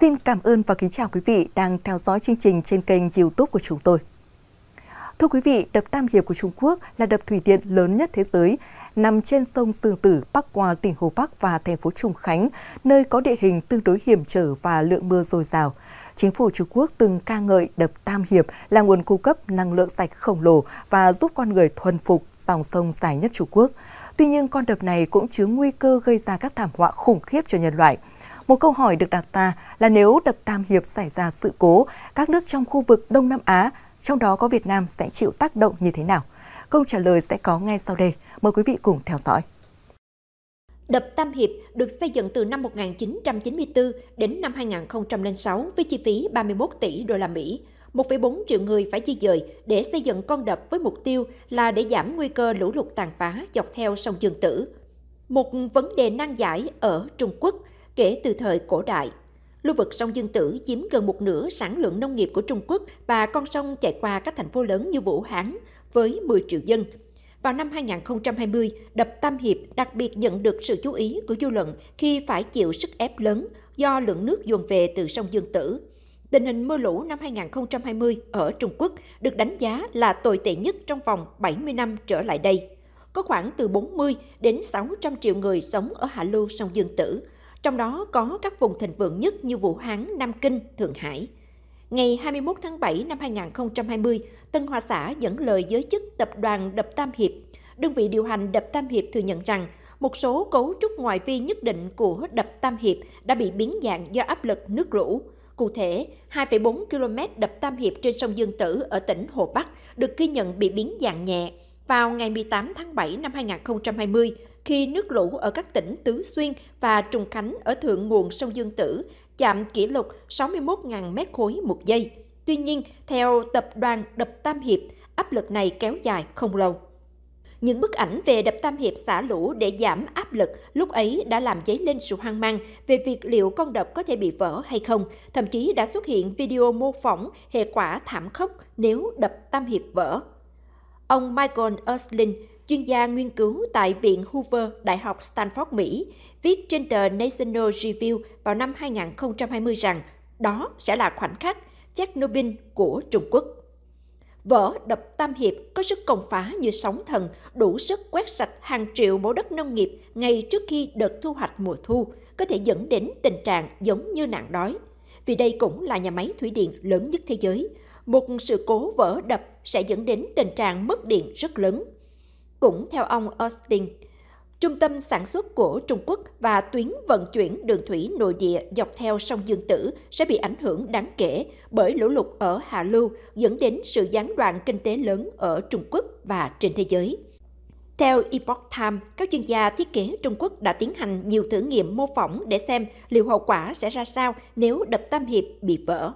Xin cảm ơn và kính chào quý vị đang theo dõi chương trình trên kênh YouTube của chúng tôi. Thưa quý vị, đập Tam Hiệp của Trung Quốc là đập thủy điện lớn nhất thế giới, nằm trên sông Sương Tử bắc qua tỉnh Hồ Bắc và thành phố Trùng Khánh, nơi có địa hình tương đối hiểm trở và lượng mưa dồi dào. Chính phủ Trung Quốc từng ca ngợi đập Tam Hiệp là nguồn cung cấp năng lượng sạch khổng lồ và giúp con người thuần phục dòng sông dài nhất Trung Quốc. Tuy nhiên, con đập này cũng chứa nguy cơ gây ra các thảm họa khủng khiếp cho nhân loại – một câu hỏi được đặt ra là nếu đập Tam Hiệp xảy ra sự cố, các nước trong khu vực Đông Nam Á, trong đó có Việt Nam sẽ chịu tác động như thế nào? Câu trả lời sẽ có ngay sau đây. Mời quý vị cùng theo dõi. Đập Tam Hiệp được xây dựng từ năm 1994 đến năm 2006 với chi phí 31 tỷ đô la Mỹ. 1,4 triệu người phải di dời để xây dựng con đập với mục tiêu là để giảm nguy cơ lũ lụt tàn phá dọc theo sông Dương Tử. Một vấn đề nan giải ở Trung Quốc kể từ thời cổ đại. Lưu vực sông Dương Tử chiếm gần một nửa sản lượng nông nghiệp của Trung Quốc và con sông chạy qua các thành phố lớn như Vũ Hán với 10 triệu dân. Vào năm 2020, đập Tam Hiệp đặc biệt nhận được sự chú ý của dư luận khi phải chịu sức ép lớn do lượng nước dồn về từ sông Dương Tử. Tình hình mưa lũ năm 2020 ở Trung Quốc được đánh giá là tồi tệ nhất trong vòng 70 năm trở lại đây. Có khoảng từ 40 đến 600 triệu người sống ở hạ lưu sông Dương Tử, trong đó có các vùng thịnh vượng nhất như Vũ Hán, Nam Kinh, Thượng Hải. Ngày 21 tháng 7 năm 2020, Tân Hoa Xã dẫn lời giới chức tập đoàn Đập Tam Hiệp. Đơn vị điều hành Đập Tam Hiệp thừa nhận rằng một số cấu trúc ngoại vi nhất định của Đập Tam Hiệp đã bị biến dạng do áp lực nước lũ. Cụ thể, 2,4 km đập Tam Hiệp trên sông Dương Tử ở tỉnh Hồ Bắc được ghi nhận bị biến dạng nhẹ vào ngày 18 tháng 7 năm 2020 khi nước lũ ở các tỉnh Tứ Xuyên và Trùng Khánh ở thượng nguồn sông Dương Tử chạm kỷ lục 61.000 mét khối một giây. Tuy nhiên, theo tập đoàn Đập Tam Hiệp, áp lực này kéo dài không lâu. Những bức ảnh về đập Tam Hiệp xả lũ để giảm áp lực lúc ấy đã làm dấy lên sự hoang mang về việc liệu con đập có thể bị vỡ hay không. Thậm chí đã xuất hiện video mô phỏng hệ quả thảm khốc nếu đập Tam Hiệp vỡ. Ông Michael Erslin, chuyên gia nghiên cứu tại Viện Hoover, Đại học Stanford, Mỹ, viết trên tờ National Review vào năm 2020 rằng đó sẽ là khoảnh khắc Chernobyl của Trung Quốc. Vỡ đập Tam Hiệp có sức công phá như sóng thần, đủ sức quét sạch hàng triệu mẫu đất nông nghiệp ngay trước khi đợt thu hoạch mùa thu, có thể dẫn đến tình trạng giống như nạn đói. Vì đây cũng là nhà máy thủy điện lớn nhất thế giới, một sự cố vỡ đập sẽ dẫn đến tình trạng mất điện rất lớn. Cũng theo ông Austin, trung tâm sản xuất của Trung Quốc và tuyến vận chuyển đường thủy nội địa dọc theo sông Dương Tử sẽ bị ảnh hưởng đáng kể bởi lũ lụt ở Hạ Lưu dẫn đến sự gián đoạn kinh tế lớn ở Trung Quốc và trên thế giới. Theo Epoch Times, các chuyên gia thiết kế Trung Quốc đã tiến hành nhiều thử nghiệm mô phỏng để xem liệu hậu quả sẽ ra sao nếu đập Tam Hiệp bị vỡ.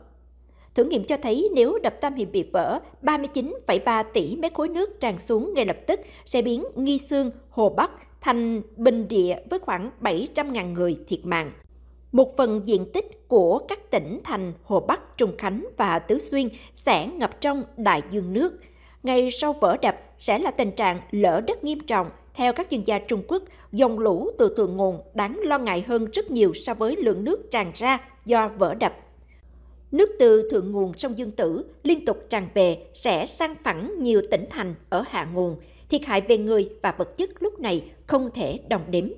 Thử nghiệm cho thấy nếu đập Tam Hiệp bị vỡ, 39,3 tỷ mét khối nước tràn xuống ngay lập tức sẽ biến Nghi Sương, Hồ Bắc thành bình địa với khoảng 700.000 người thiệt mạng. Một phần diện tích của các tỉnh thành Hồ Bắc, Trung Khánh và Tứ Xuyên sẽ ngập trong đại dương nước. Ngày sau vỡ đập sẽ là tình trạng lỡ đất nghiêm trọng. Theo các chuyên gia Trung Quốc, dòng lũ từ thượng nguồn đáng lo ngại hơn rất nhiều so với lượng nước tràn ra do vỡ đập nước từ thượng nguồn sông Dương Tử liên tục tràn về sẽ sang phẳng nhiều tỉnh thành ở hạ nguồn, thiệt hại về người và vật chất lúc này không thể đồng đếm.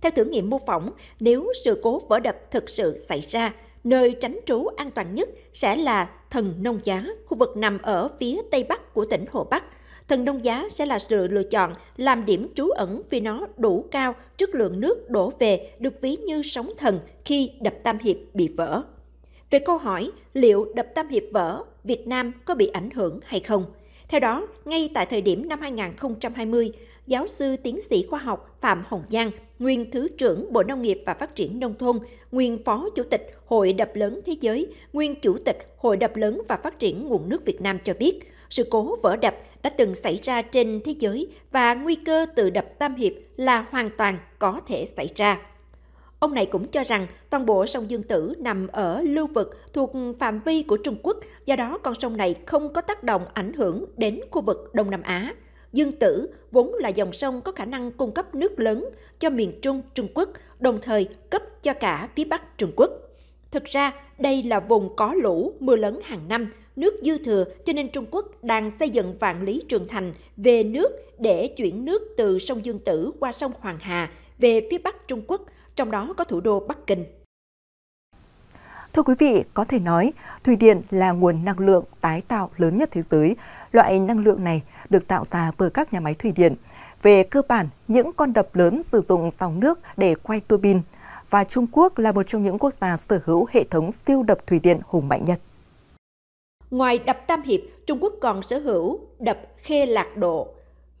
Theo thử nghiệm mô phỏng, nếu sự cố vỡ đập thực sự xảy ra, nơi tránh trú an toàn nhất sẽ là Thần Nông Giá, khu vực nằm ở phía tây bắc của tỉnh Hồ Bắc. Thần Nông Giá sẽ là sự lựa chọn làm điểm trú ẩn vì nó đủ cao trước lượng nước đổ về được ví như sóng thần khi đập Tam Hiệp bị vỡ. Về câu hỏi liệu đập Tam Hiệp vỡ, Việt Nam có bị ảnh hưởng hay không? Theo đó, ngay tại thời điểm năm 2020, giáo sư tiến sĩ khoa học Phạm Hồng Giang, nguyên Thứ trưởng Bộ Nông nghiệp và Phát triển Nông thôn, nguyên Phó Chủ tịch Hội đập lớn Thế giới, nguyên Chủ tịch Hội đập lớn và Phát triển Nguồn nước Việt Nam cho biết, sự cố vỡ đập đã từng xảy ra trên thế giới và nguy cơ từ đập Tam Hiệp là hoàn toàn có thể xảy ra. Ông này cũng cho rằng toàn bộ sông Dương Tử nằm ở lưu vực thuộc phạm vi của Trung Quốc, do đó con sông này không có tác động ảnh hưởng đến khu vực Đông Nam Á. Dương Tử vốn là dòng sông có khả năng cung cấp nước lớn cho miền Trung Trung Quốc, đồng thời cấp cho cả phía Bắc Trung Quốc. Thực ra, đây là vùng có lũ, mưa lớn hàng năm, nước dư thừa cho nên Trung Quốc đang xây dựng vạn lý trường thành về nước để chuyển nước từ sông Dương Tử qua sông Hoàng Hà về phía Bắc Trung Quốc – trong đó có thủ đô Bắc Kinh. Thưa quý vị, có thể nói, thủy điện là nguồn năng lượng tái tạo lớn nhất thế giới. Loại năng lượng này được tạo ra bởi các nhà máy thủy điện. Về cơ bản, những con đập lớn sử dụng dòng nước để quay tua bin và Trung Quốc là một trong những quốc gia sở hữu hệ thống siêu đập thủy điện hùng mạnh nhất. Ngoài đập Tam Hiệp, Trung Quốc còn sở hữu đập Khê Lạc Độ,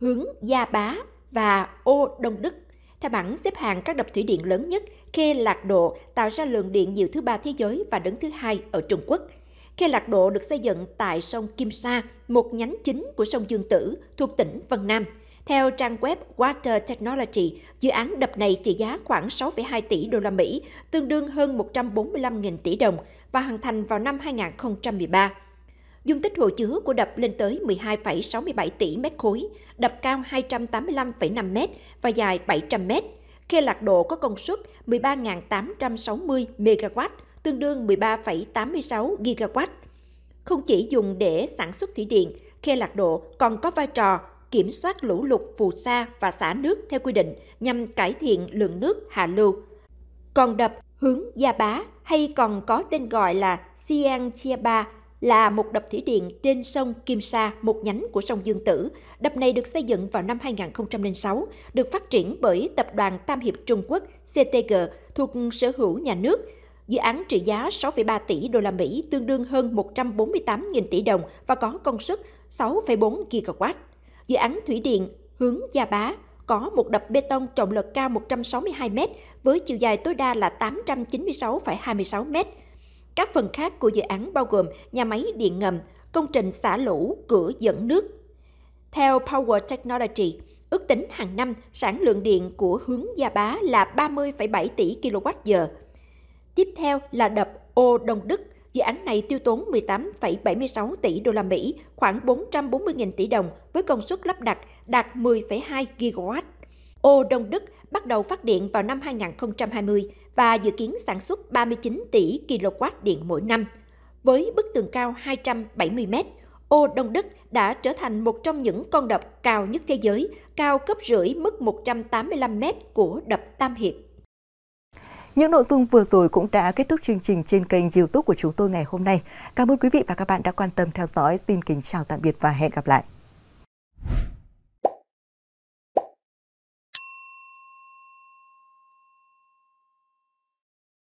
Hướng Gia Bá và Ô Đông Đức theo bảng xếp hạng các đập thủy điện lớn nhất, Khe Lạc Độ tạo ra lượng điện nhiều thứ ba thế giới và đứng thứ hai ở Trung Quốc. Khe Lạc Độ được xây dựng tại sông Kim Sa, một nhánh chính của sông Dương Tử thuộc tỉnh Vân Nam. Theo trang web Water Technology, dự án đập này trị giá khoảng 6,2 tỷ đô la Mỹ, tương đương hơn 145.000 tỷ đồng và hoàn thành vào năm 2013. Dung tích hồ chứa của đập lên tới 12,67 tỷ mét khối, đập cao 285,5 mét và dài 700 mét. Khe lạc độ có công suất 13.860 MW, tương đương 13,86 GW. Không chỉ dùng để sản xuất thủy điện, khe lạc độ còn có vai trò kiểm soát lũ lụt phù sa và xả nước theo quy định nhằm cải thiện lượng nước hạ lưu. Còn đập hướng Gia Bá hay còn có tên gọi là Siang Chia Ba là một đập thủy điện trên sông Kim Sa, một nhánh của sông Dương Tử. Đập này được xây dựng vào năm 2006, được phát triển bởi Tập đoàn Tam Hiệp Trung Quốc CTG thuộc sở hữu nhà nước. Dự án trị giá 6,3 tỷ đô la Mỹ, tương đương hơn 148.000 tỷ đồng và có công suất 6,4 gigawatt. Dự án thủy điện hướng Gia Bá có một đập bê tông trọng lực cao 162 m với chiều dài tối đa là 896,26 m các phần khác của dự án bao gồm nhà máy điện ngầm, công trình xả lũ, cửa dẫn nước. Theo Power Technology, ước tính hàng năm sản lượng điện của hướng Gia Bá là 30,7 tỷ kWh. Tiếp theo là đập Ô Đông Đức. Dự án này tiêu tốn 18,76 tỷ đô la Mỹ, khoảng 440.000 tỷ đồng với công suất lắp đặt đạt 10,2 gigawatt. Ô Đông Đức bắt đầu phát điện vào năm 2020 và dự kiến sản xuất 39 tỷ kW điện mỗi năm. Với bức tường cao 270 m, ô Đông Đức đã trở thành một trong những con đập cao nhất thế giới, cao cấp rưỡi mức 185 m của đập Tam Hiệp. Những nội dung vừa rồi cũng đã kết thúc chương trình trên kênh youtube của chúng tôi ngày hôm nay. Cảm ơn quý vị và các bạn đã quan tâm theo dõi. Xin kính chào tạm biệt và hẹn gặp lại.